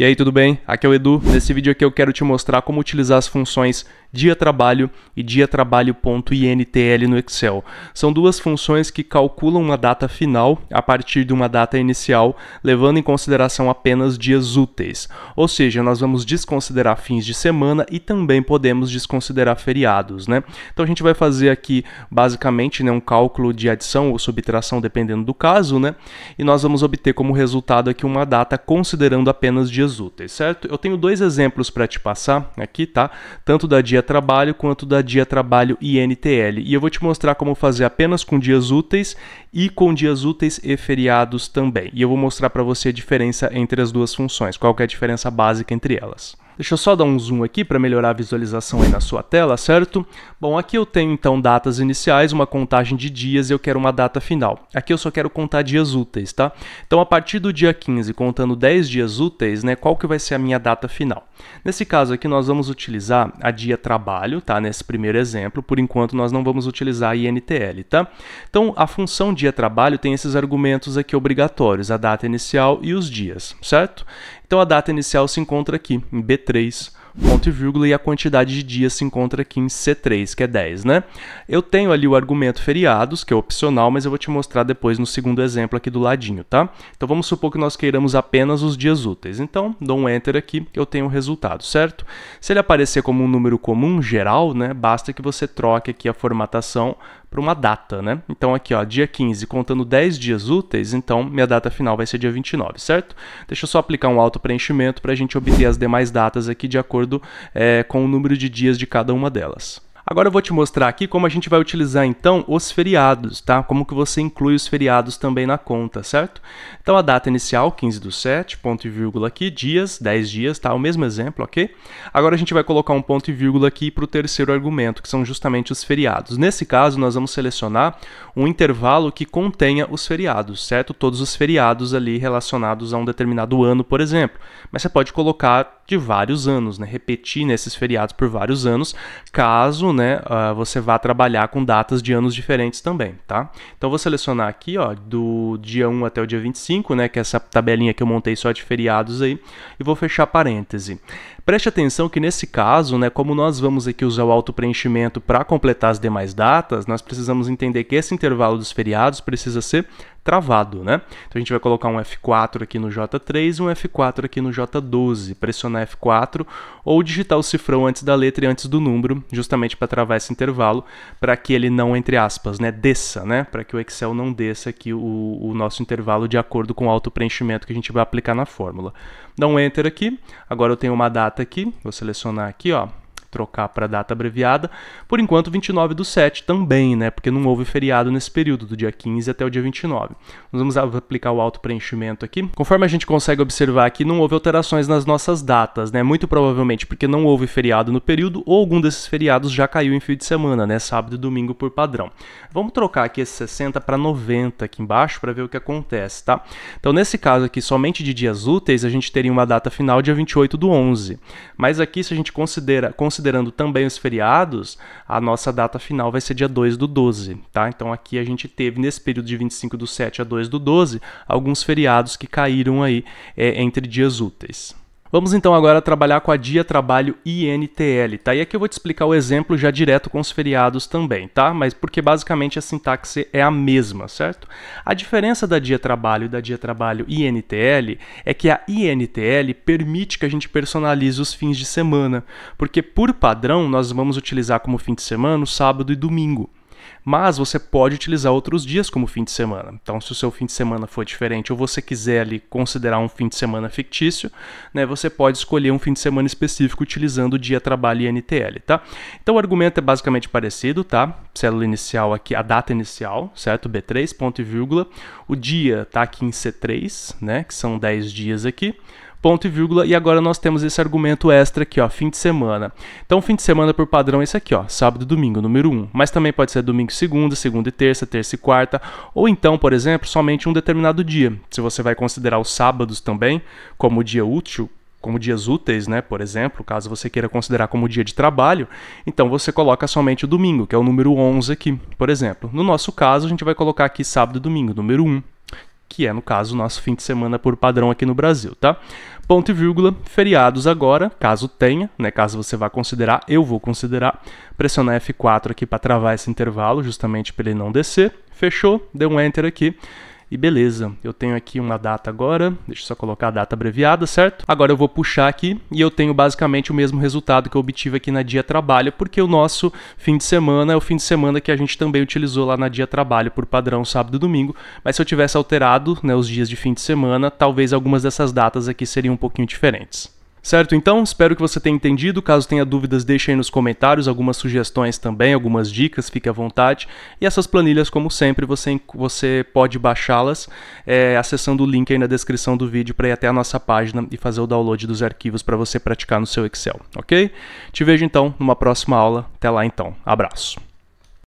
E aí, tudo bem? Aqui é o Edu. Nesse vídeo aqui eu quero te mostrar como utilizar as funções dia trabalho e dia trabalho.intl no Excel. São duas funções que calculam uma data final a partir de uma data inicial, levando em consideração apenas dias úteis. Ou seja, nós vamos desconsiderar fins de semana e também podemos desconsiderar feriados, né? Então a gente vai fazer aqui basicamente né, um cálculo de adição ou subtração dependendo do caso, né? E nós vamos obter como resultado aqui uma data considerando apenas dias dias úteis, certo? Eu tenho dois exemplos para te passar aqui, tá? Tanto da dia trabalho quanto da dia trabalho INTL. E eu vou te mostrar como fazer apenas com dias úteis e com dias úteis e feriados também. E eu vou mostrar para você a diferença entre as duas funções, qual é a diferença básica entre elas. Deixa eu só dar um zoom aqui para melhorar a visualização aí na sua tela, certo? Bom, aqui eu tenho então datas iniciais, uma contagem de dias e eu quero uma data final. Aqui eu só quero contar dias úteis, tá? Então a partir do dia 15, contando 10 dias úteis, né, qual que vai ser a minha data final? Nesse caso aqui nós vamos utilizar a dia trabalho, tá? Nesse primeiro exemplo, por enquanto nós não vamos utilizar a INTL, tá? Então a função dia trabalho tem esses argumentos aqui obrigatórios, a data inicial e os dias, certo? Então a data inicial se encontra aqui em B3, ponto e vírgula, e a quantidade de dias se encontra aqui em C3, que é 10, né? Eu tenho ali o argumento feriados, que é opcional, mas eu vou te mostrar depois no segundo exemplo aqui do ladinho, tá? Então vamos supor que nós queiramos apenas os dias úteis. Então, dou um enter aqui, eu tenho o resultado, certo? Se ele aparecer como um número comum, geral, né, basta que você troque aqui a formatação para uma data, né? Então aqui, ó, dia 15, contando 10 dias úteis, então minha data final vai ser dia 29, certo? Deixa eu só aplicar um auto preenchimento para a gente obter as demais datas aqui de acordo é, com o número de dias de cada uma delas. Agora eu vou te mostrar aqui como a gente vai utilizar então os feriados, tá? Como que você inclui os feriados também na conta, certo? Então a data inicial, 15 do 7, ponto e vírgula aqui, dias, 10 dias, tá? O mesmo exemplo, ok? Agora a gente vai colocar um ponto e vírgula aqui para o terceiro argumento, que são justamente os feriados. Nesse caso, nós vamos selecionar um intervalo que contenha os feriados, certo? Todos os feriados ali relacionados a um determinado ano, por exemplo. Mas você pode colocar de vários anos, né? Repetir nesses feriados por vários anos, caso, né, uh, você vá trabalhar com datas de anos diferentes também, tá? Então vou selecionar aqui, ó, do dia 1 até o dia 25, né, que é essa tabelinha que eu montei só de feriados aí, e vou fechar parêntese. Preste atenção que nesse caso, né, como nós vamos aqui usar o auto-preenchimento para completar as demais datas, nós precisamos entender que esse intervalo dos feriados precisa ser travado, né? Então a gente vai colocar um F4 aqui no J3 e um F4 aqui no J12, pressionar F4 ou digitar o cifrão antes da letra e antes do número, justamente para travar esse intervalo, para que ele não, entre aspas, né, desça, né? Para que o Excel não desça aqui o, o nosso intervalo de acordo com o auto-preenchimento que a gente vai aplicar na fórmula. Dá um Enter aqui, agora eu tenho uma data aqui, vou selecionar aqui, ó, trocar para data abreviada. Por enquanto, 29 do 7 também, né? Porque não houve feriado nesse período, do dia 15 até o dia 29. Nós vamos aplicar o auto preenchimento aqui. Conforme a gente consegue observar aqui, não houve alterações nas nossas datas, né? Muito provavelmente porque não houve feriado no período ou algum desses feriados já caiu em fim de semana, né? Sábado e domingo por padrão. Vamos trocar aqui esse 60 para 90 aqui embaixo para ver o que acontece, tá? Então, nesse caso aqui, somente de dias úteis, a gente teria uma data final dia 28 do 11. Mas aqui, se a gente considera, considera considerando também os feriados, a nossa data final vai ser dia 2 do 12, tá? Então aqui a gente teve, nesse período de 25 do 7 a 2 do 12, alguns feriados que caíram aí é, entre dias úteis. Vamos então agora trabalhar com a Dia Trabalho INTL, tá? E aqui eu vou te explicar o exemplo já direto com os feriados também, tá? Mas porque basicamente a sintaxe é a mesma, certo? A diferença da Dia Trabalho e da Dia Trabalho INTL é que a INTL permite que a gente personalize os fins de semana, porque por padrão nós vamos utilizar como fim de semana o sábado e domingo mas você pode utilizar outros dias como fim de semana. Então, se o seu fim de semana for diferente ou você quiser ali considerar um fim de semana fictício, né, você pode escolher um fim de semana específico utilizando o dia trabalho e NTL, tá? Então, o argumento é basicamente parecido, tá? Célula inicial aqui, a data inicial, certo? B3, ponto e vírgula. O dia tá aqui em C3, né, que são 10 dias aqui ponto e vírgula, e agora nós temos esse argumento extra aqui, ó, fim de semana. Então, fim de semana por padrão é esse aqui, ó, sábado e domingo, número 1. Um. Mas também pode ser domingo e segunda, segunda e terça, terça e quarta, ou então, por exemplo, somente um determinado dia. Se você vai considerar os sábados também como dia útil, como dias úteis, né? Por exemplo, caso você queira considerar como dia de trabalho, então você coloca somente o domingo, que é o número 11 aqui, por exemplo. No nosso caso, a gente vai colocar aqui sábado e domingo, número 1 que é, no caso, o nosso fim de semana por padrão aqui no Brasil, tá? Ponto e vírgula, feriados agora, caso tenha, né? Caso você vá considerar, eu vou considerar. Pressionar F4 aqui para travar esse intervalo, justamente para ele não descer. Fechou, deu um Enter aqui. E beleza, eu tenho aqui uma data agora, deixa eu só colocar a data abreviada, certo? Agora eu vou puxar aqui e eu tenho basicamente o mesmo resultado que eu obtive aqui na dia trabalho, porque o nosso fim de semana é o fim de semana que a gente também utilizou lá na dia trabalho por padrão sábado e domingo, mas se eu tivesse alterado né, os dias de fim de semana, talvez algumas dessas datas aqui seriam um pouquinho diferentes. Certo? Então, espero que você tenha entendido. Caso tenha dúvidas, deixe aí nos comentários algumas sugestões também, algumas dicas, fique à vontade. E essas planilhas, como sempre, você, você pode baixá-las é, acessando o link aí na descrição do vídeo para ir até a nossa página e fazer o download dos arquivos para você praticar no seu Excel, ok? Te vejo então numa próxima aula. Até lá então. Abraço.